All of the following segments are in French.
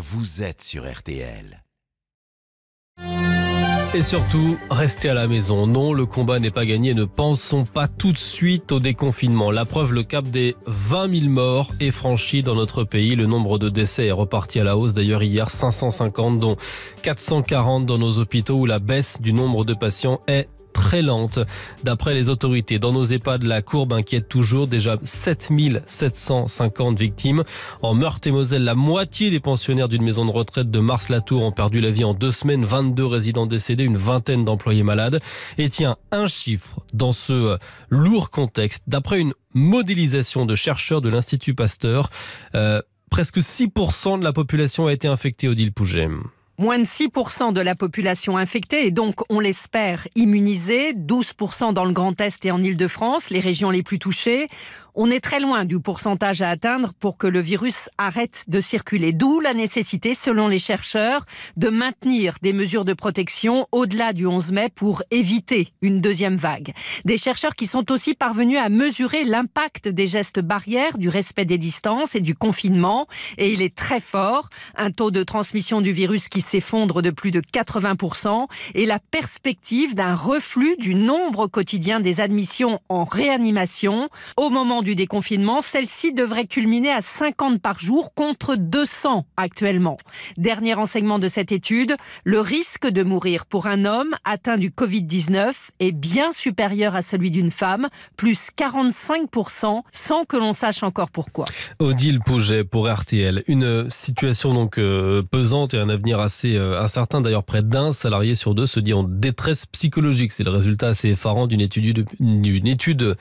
Vous êtes sur RTL. Et surtout, restez à la maison. Non, le combat n'est pas gagné. Ne pensons pas tout de suite au déconfinement. La preuve, le cap des 20 000 morts est franchi dans notre pays. Le nombre de décès est reparti à la hausse. D'ailleurs, hier, 550, dont 440 dans nos hôpitaux où la baisse du nombre de patients est très lente. D'après les autorités, dans nos EHPAD, la courbe inquiète toujours déjà 7750 victimes. En Meurthe-et-Moselle, la moitié des pensionnaires d'une maison de retraite de Mars-la-Tour ont perdu la vie en deux semaines, 22 résidents décédés, une vingtaine d'employés malades. Et tiens, un chiffre dans ce euh, lourd contexte, d'après une modélisation de chercheurs de l'Institut Pasteur, euh, presque 6% de la population a été infectée, au Pougem. Moins de 6% de la population infectée et donc, on l'espère, immunisée, 12% dans le Grand Est et en Ile-de-France, les régions les plus touchées. On est très loin du pourcentage à atteindre pour que le virus arrête de circuler. D'où la nécessité, selon les chercheurs, de maintenir des mesures de protection au-delà du 11 mai pour éviter une deuxième vague. Des chercheurs qui sont aussi parvenus à mesurer l'impact des gestes barrières, du respect des distances et du confinement. Et il est très fort. Un taux de transmission du virus qui s'effondre de plus de 80% et la perspective d'un reflux du nombre quotidien des admissions en réanimation. Au moment du déconfinement, celle-ci devrait culminer à 50 par jour contre 200 actuellement. Dernier enseignement de cette étude, le risque de mourir pour un homme atteint du Covid-19 est bien supérieur à celui d'une femme, plus 45%, sans que l'on sache encore pourquoi. Odile Pouget pour RTL. Une situation donc euh, pesante et un avenir assez un euh, incertain. D'ailleurs, près d'un salarié sur deux se dit en détresse psychologique. C'est le résultat assez effarant d'une étude, d'une étude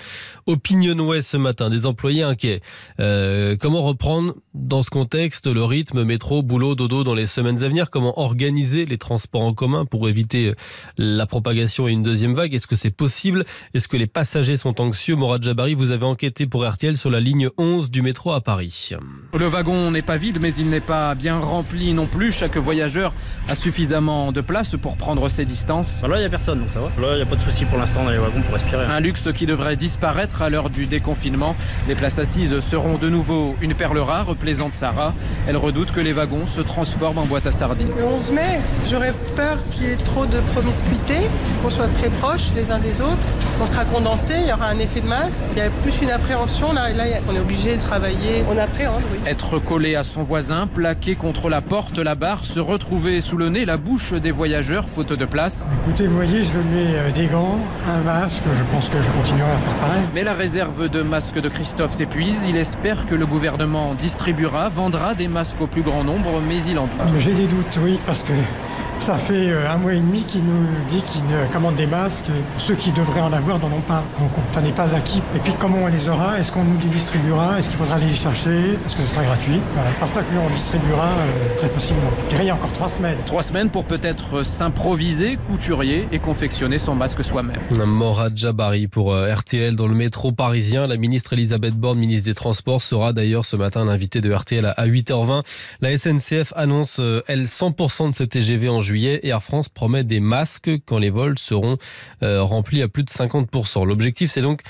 OpinionWay ce matin. Des employés inquiets. Euh, comment reprendre dans ce contexte le rythme métro, boulot, dodo dans les semaines à venir Comment organiser les transports en commun pour éviter la propagation et une deuxième vague Est-ce que c'est possible Est-ce que les passagers sont anxieux Morad Jabari, vous avez enquêté pour RTL sur la ligne 11 du métro à Paris. Le wagon n'est pas vide, mais il n'est pas bien rempli non plus. Chaque voyageur a suffisamment de place pour prendre ses distances bah, Là, il n'y a personne, donc ça va. Là, il n'y a pas de souci pour l'instant dans les wagons pour respirer. Un luxe qui devrait disparaître à l'heure du déconfinement. Les places assises seront de nouveau une perle rare, plaisante Sarah. Elle redoute que les wagons se transforment en boîte à sardines. Le 11 mai, j'aurais peur qu'il y ait trop de promiscuité, qu'on soit très proches les uns des autres. qu'on sera condensé, il y aura un effet de masse. Il y a plus une appréhension. Là, on est obligé de travailler. On appréhende, oui. Être collé à son voisin, plaqué contre la porte, la barre, se retrouve trouver sous le nez la bouche des voyageurs faute de place. Écoutez, vous voyez, je mets euh, des gants, un masque, je pense que je continuerai à faire pareil. Mais la réserve de masques de Christophe s'épuise. Il espère que le gouvernement distribuera, vendra des masques au plus grand nombre, mais il en doute. J'ai des doutes, oui, parce que ça fait euh, un mois et demi qu'il nous dit qu'il euh, commande des masques. ceux qui devraient en avoir n'en ont pas. Donc ça n'est pas acquis. Et puis comment on les aura Est-ce qu'on nous les distribuera Est-ce qu'il faudra les chercher Est-ce que ce sera gratuit voilà. Je pense pas que nous on distribuera euh, très facilement. il y a encore trois semaines. Trois semaines pour peut-être s'improviser couturier et confectionner son masque soi-même. Morad Jabari pour RTL dans le métro parisien. La ministre Elisabeth Borne, ministre des Transports, sera d'ailleurs ce matin l'invitée de RTL à 8h20. La SNCF annonce, elle, 100% de ses TGV en juillet et Air France promet des masques quand les vols seront euh, remplis à plus de 50%. L'objectif, c'est donc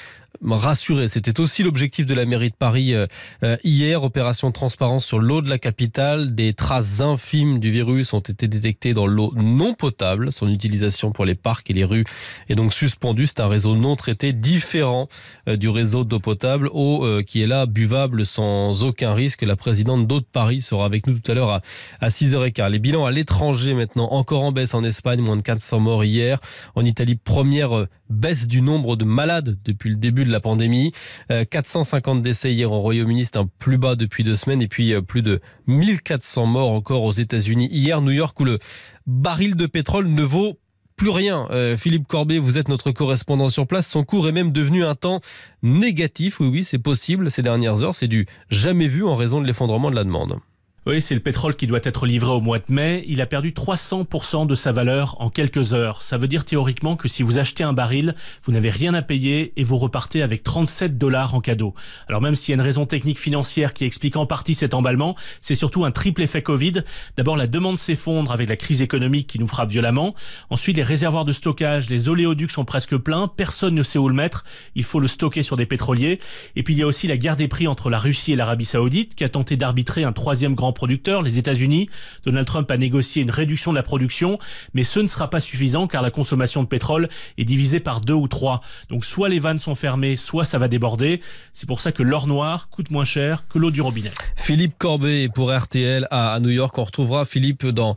rassurer. C'était aussi l'objectif de la mairie de Paris euh, euh, hier. Opération transparence sur l'eau de la capitale. Des traces infimes du virus ont été détectées dans l'eau non potable. Son utilisation pour les parcs et les rues est donc suspendue. C'est un réseau non traité différent euh, du réseau d'eau potable. Eau qui est là, buvable sans aucun risque. La présidente d'eau de Paris sera avec nous tout à l'heure à, à 6h15. Les bilans à l'étranger maintenant, encore en baisse en Espagne, moins de 400 morts hier. En Italie, première baisse du nombre de malades depuis le début de la pandémie. 450 euh, décès hier au Royaume-Uni, c'est un plus bas depuis deux semaines. Et puis euh, plus de 1400 morts encore aux États-Unis. Hier, New York, où le baril de pétrole ne vaut plus rien. Euh, Philippe Corbet, vous êtes notre correspondant sur place. Son cours est même devenu un temps négatif. Oui, oui, c'est possible ces dernières heures. C'est du jamais vu en raison de l'effondrement de la demande. Oui, c'est le pétrole qui doit être livré au mois de mai. Il a perdu 300% de sa valeur en quelques heures. Ça veut dire théoriquement que si vous achetez un baril, vous n'avez rien à payer et vous repartez avec 37 dollars en cadeau. Alors même s'il y a une raison technique financière qui explique en partie cet emballement, c'est surtout un triple effet Covid. D'abord, la demande s'effondre avec la crise économique qui nous frappe violemment. Ensuite, les réservoirs de stockage, les oléoducs sont presque pleins. Personne ne sait où le mettre. Il faut le stocker sur des pétroliers. Et puis, il y a aussi la guerre des prix entre la Russie et l'Arabie Saoudite qui a tenté d'arbitrer un troisième grand producteurs, les États-Unis. Donald Trump a négocié une réduction de la production, mais ce ne sera pas suffisant car la consommation de pétrole est divisée par deux ou trois. Donc soit les vannes sont fermées, soit ça va déborder. C'est pour ça que l'or noir coûte moins cher que l'eau du robinet. Philippe Corbet pour RTL à New York. On retrouvera Philippe dans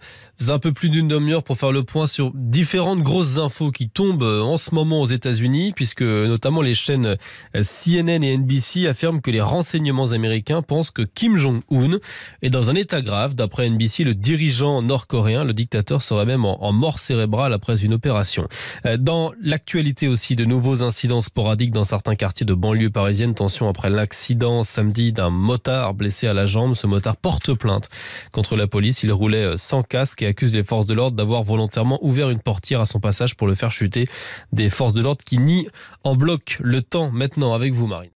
un peu plus d'une demi-heure pour faire le point sur différentes grosses infos qui tombent en ce moment aux États-Unis, puisque notamment les chaînes CNN et NBC affirment que les renseignements américains pensent que Kim Jong-un est dans dans un état grave. D'après NBC, le dirigeant nord-coréen, le dictateur, serait même en, mort cérébrale après une opération. Euh, dans l'actualité aussi, de nouveaux incidents sporadiques dans certains quartiers de banlieue parisienne. Tension après l'accident samedi d'un motard blessé à la jambe. Ce motard porte plainte contre la police. Il roulait euh, sans casque et accuse les forces de l'ordre d'avoir volontairement ouvert une portière à son passage pour le faire chuter. Des forces de l'ordre qui nient en bloc le temps maintenant avec vous, Marine.